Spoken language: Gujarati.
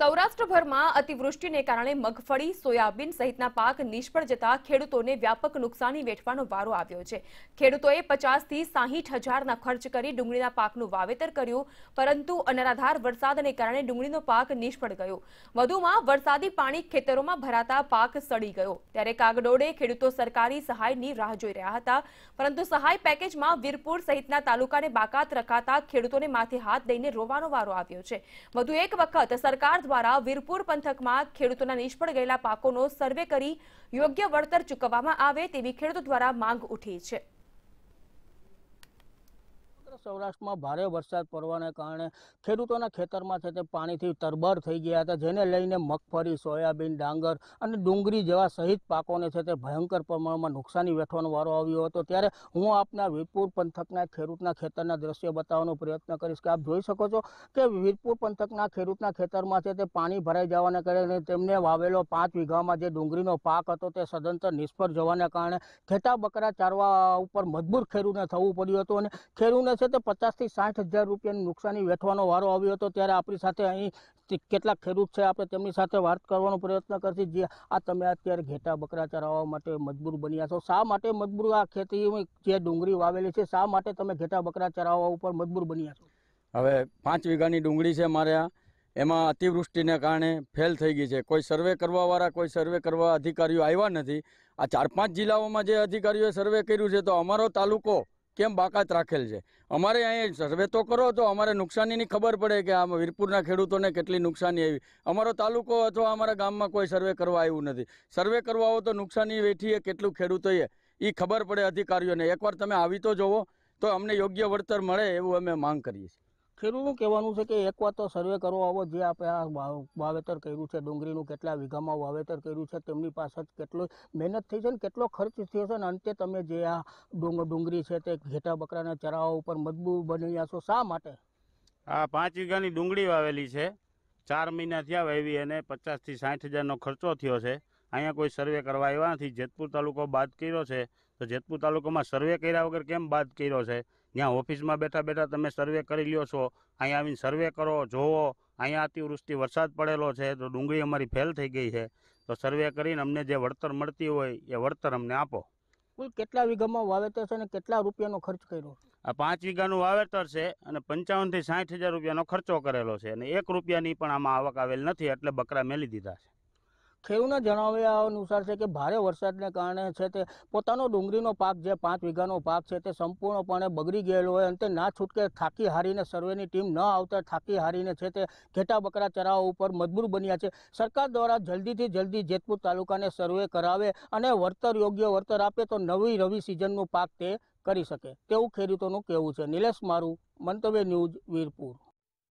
સૌરાષ્ટ્રભરમાં અતિવૃષ્ટિને કારણે મગફળી સોયાબીન સહિતના પાક નિષ્ફળ જતા ખેડૂતોને વ્યાપક નુકસાની વેઠવાનો વારો આવ્યો છે ખેડૂતોએ પચાસથી સાહીઠ હજારના ખર્ચ કરી ડુંગળીના પાકનું વાવેતર કર્યું પરંતુ અનરાધાર વરસાદને કારણે ડુંગળીનો પાક નિષ્ફળ ગયો વધુમાં વરસાદી પાણી ખેતરોમાં ભરાતા પાક સડી ગયો ત્યારે કાગડોળે ખેડૂતો સરકારી સહાયની રાહ જોઈ રહ્યા હતા પરંતુ સહાય પેકેજમાં વીરપુર સહિતના તાલુકાને બાકાત રખાતા ખેડૂતોને માથે હાથ દઈને રોવાનો વારો આવ્યો છે વધુ એક વખત સરકાર દ્વારા વીરપુર પંથકમાં ખેડૂતોના નિષ્ફળ ગયેલા પાકોનો સર્વે કરી યોગ્ય વળતર ચૂકવવામાં આવે તેવી ખેડૂતો દ્વારા માંગ ઉઠી છે સૌરાષ્ટ્રમાં ભારે વરસાદ પડવાને કારણે ખેડૂતોના ખેતરમાં છે તે પાણીથી તરબર થઈ ગયા હતા જેને લઈને મગફળી સોયાબીન ડાંગર અને ડુંગળી જેવા સહિત પાકોને છે તે ભયંકર પ્રમાણમાં નુકસાની વેઠવાનો વારો આવ્યો હતો ત્યારે હું આપના વીરપુર પંથકના ખેડૂતના ખેતરના દ્રશ્ય બતાવવાનો પ્રયત્ન કરીશ કે આપ જોઈ શકો છો કે વીરપુર પંથકના ખેડૂતના ખેતરમાં છે તે પાણી ભરાઈ જવાને કારણે તેમને વાવેલો પાંચ વીઘામાં જે ડુંગળીનો પાક હતો તે સદંતર નિષ્ફળ જવાને કારણે ખેતા બકરા ચારવા ઉપર મજબૂર ખેડૂતને થવું પડ્યું હતું અને ખેડૂને છે તે પચાસથી સાઠ હજાર રૂપિયાની નુકસાની વેઠવાનો વારો આવ્યો હતો ત્યારે આપણી સાથે અહીં કેટલાક ખેડૂત છે આપણે તેમની સાથે વાત કરવાનો પ્રયત્ન કરશે જે આ તમે અત્યારે ઘેટા બકરા ચરાવવા માટે મજબૂર બન્યા છો શા માટે મજબૂર આ ખેતી જે ડુંગળી વાવેલી છે શા માટે તમે ઘેટા બકરા ચરાવવા ઉપર મજબૂર બન્યા છો હવે પાંચ વીઘાની ડુંગળી છે મારે એમાં અતિવૃષ્ટિને કારણે ફેલ થઈ ગઈ છે કોઈ સર્વે કરવાવાળા કોઈ સર્વે કરવા અધિકારીઓ આવ્યા નથી આ ચાર પાંચ જિલ્લાઓમાં જે અધિકારીઓએ સર્વે કર્યું છે તો અમારો તાલુકો કેમ બાકાત રાખેલ છે અમારે અહીં સર્વે તો કરો તો અમારે નુકસાનીની ખબર પડે કે આ વીરપુરના ખેડૂતોને કેટલી નુકસાની આવી અમારો તાલુકો અથવા અમારા ગામમાં કોઈ સર્વે કરવા આવ્યું નથી સર્વે કરવા આવો તો નુકસાની વેઠીએ કેટલું ખેડૂતોએ એ ખબર પડે અધિકારીઓને એકવાર તમે આવી તો જોવો તો અમને યોગ્ય વળતર મળે એવું અમે માંગ કરીએ છીએ ખેડૂતનું કહેવાનું છે કે એક એકવાર તો સર્વે કરો આવો જે આપણે આ વાવેતર કર્યું છે ડુંગળીનું કેટલા વીઘામાં વાવેતર કર્યું છે તેમની પાસે જ કેટલો મહેનત થઈ છે ને કેટલો ખર્ચ થયો છે ને અંતે તમે જે આ ડુંગળી છે તે ઘેટા બકરાના ચરાવા ઉપર મજબૂર બની છો શા માટે આ પાંચ વીઘાની ડુંગળી વાવેલી છે ચાર મહિના થયા વાવી અને પચાસથી સાઠ હજારનો ખર્ચો થયો છે અહીંયા કોઈ સર્વે કરવા આવ્યા નથી જેતપુર તાલુકો બાદ કર્યો છે તો જેતપુર તાલુકામાં સર્વે કર્યા વગર કેમ બાદ કર્યો છે ત્યાં ઓફિસમાં બેઠા બેઠા તમે સર્વે કરી લ્યો છો અહીંયા આવીને સર્વે કરો જુઓ અહીંયા અતિવૃષ્ટિ વરસાદ પડેલો છે તો ડુંગળી અમારી ફેલ થઈ ગઈ છે તો સર્વે કરીને અમને જે વળતર મળતી હોય એ વળતર અમને આપો કુલ કેટલા વીઘામાં વાવેતર છે અને કેટલા રૂપિયાનો ખર્ચ કર્યો આ પાંચ વીઘાનું વાવેતર છે અને પંચાવનથી સાઠ હજાર રૂપિયાનો ખર્ચો કરેલો છે અને એક રૂપિયાની પણ આમાં આવક આવેલ નથી એટલે બકરા મેલી દીધા છે ખેડૂતના જણાવ્યા અનુસાર છે કે ભારે વરસાદને કારણે છે તે પોતાનો ડુંગળીનો પાક જે પાંચ વીઘાનો પાક છે તે સંપૂર્ણપણે બગડી ગયેલો હોય અને તે ના છૂટકે થાકી હારીને સર્વેની ટીમ ન આવતા થાકી હારીને છે તે ઘેટા બકરા ચરાવવા ઉપર મજબૂર બન્યા છે સરકાર દ્વારા જલ્દીથી જલ્દી જેતપુર તાલુકાને સર્વે કરાવે અને વળતર યોગ્ય વળતર આપે તો નવી રવિ સિઝનનું પાક તે કરી શકે તેવું ખેડૂતોનું કહેવું છે નિલેશ મારું મંતવ્ય ન્યૂઝ વીરપુર